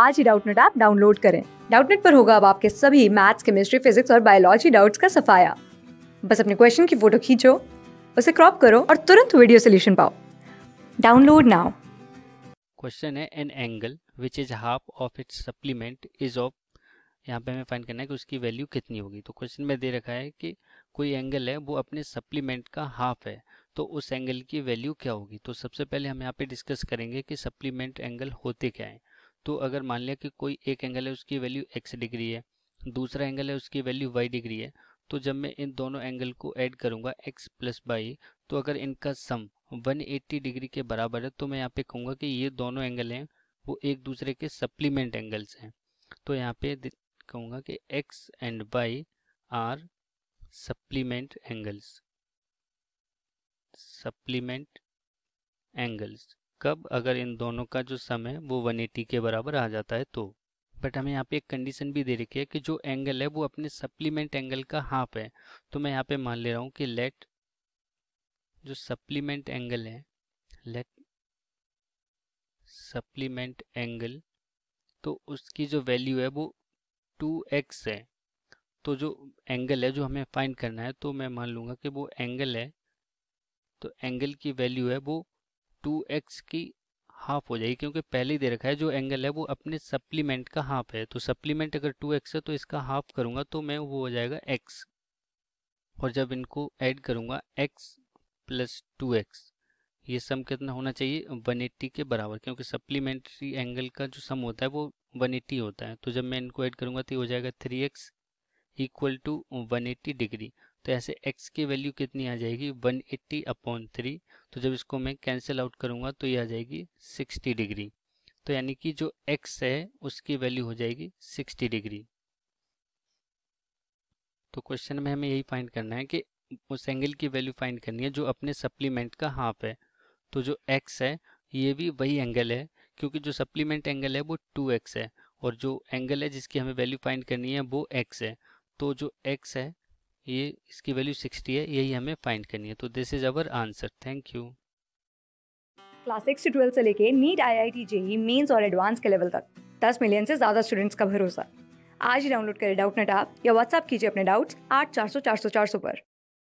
आज ही Doubtnut app download करें डाउटनेट पर होगा अब आपके सभी मैथ्स केमिस्ट्री फिजिक्स और बायोलॉजी डाउट्स का सफाया बस अपने क्वेश्चन की फोटो खींचो उसे क्रॉप करो और तुरंत वीडियो सोल्यूशन पाओ डाउनलोड नाउ क्वेश्चन है an angle which is half of its supplement is of यहाँ पे हमें फाइंड करना है कि उसकी वैल्यू कितनी होगी तो क्वेश्चन में दे रखा है कि कोई एंगल है वो अपने सप्लीमेंट का हाफ है तो उस एंगल की वैल्यू क्या होगी तो सबसे पहले हम यहाँ पे डिस्कस करेंगे कि सप्लीमेंट एंगल होते क्या हैं तो अगर मान लिया कि कोई एक एंगल है उसकी वैल्यू एक्स डिग्री है दूसरा एंगल है उसकी वैल्यू वाई डिग्री है तो जब मैं इन दोनों एंगल को ऐड करूंगा एक्स प्लस वाई तो अगर इनका सम 180 डिग्री के बराबर है तो मैं यहाँ पे कहूँगा कि ये दोनों एंगल हैं वो एक दूसरे के सप्लीमेंट एंगल्स हैं तो यहाँ पे कहूँगा कि X and Y are supplement angles supplement angles कब अगर इन दोनों का जो सम है वो 180 के बराबर आ जाता है तो बट हमें यहाँ पे एक कंडीशन भी दे रखी है कि जो एंगल है वो अपने सप्लीमेंट एंगल का हाफ है तो मैं यहाँ पे मान ले रहा हूँ कि लेट जो सप्लीमेंट एंगल है लेट सप्लीमेंट एंगल तो उसकी जो वैल्यू है वो टू एक्स है तो जो एंगल है जो हमें फाइंड करना है तो मैं मान लूँगा कि वो एंगल है तो एंगल की वैल्यू है वो टू एक्स की हाफ हो जाएगी क्योंकि पहले ही दे रखा है जो एंगल है वो अपने सप्लीमेंट का हाफ है तो सप्लीमेंट अगर टू एक्स है तो इसका हाफ करूँगा तो मैं वो हो जाएगा एक्स और जब इनको ऐड करूँगा एक्स प्लस टू एक्स ये सम कितना होना चाहिए एट्टी के बराबर क्योंकि सप्लीमेंट्री एंगल का जो सम होता है वो एट्टी होता है तो जब मैं इनको ऐड करूँगा तो ये हो जाएगा three X equal to one degree तो ऐसे x की वैल्यू कितनी आ जाएगी 180 एट्टी अपॉन थ्री तो जब इसको मैं कैंसिल आउट करूँगा तो ये आ जाएगी 60 डिग्री तो यानी कि जो x है उसकी वैल्यू हो जाएगी 60 डिग्री तो क्वेश्चन में हमें यही फाइंड करना है कि उस एंगल की वैल्यू फाइंड करनी है जो अपने सप्लीमेंट का हाफ है तो जो x है ये भी वही एंगल है क्योंकि जो सप्लीमेंट एंगल है वो टू है और जो एंगल है जिसकी हमें वैल्यू फाइंड करनी है वो एक्स है तो जो एक्स है ये इसकी वैल्यू 60 है यही हमें फाइंड करनी है तो this is our answer thank you class six से ट्वेल्थ से लेके NEET I I T JEE mains और एडवांस के लेवल तक दस मिलियन से ज़्यादा स्टूडेंट्स का भरोसा आज ही डाउनलोड करें डाउट नेट आप या व्हाट्सअप कीजिए अपने डाउट्स आठ चार सौ चार सौ चार सौ पर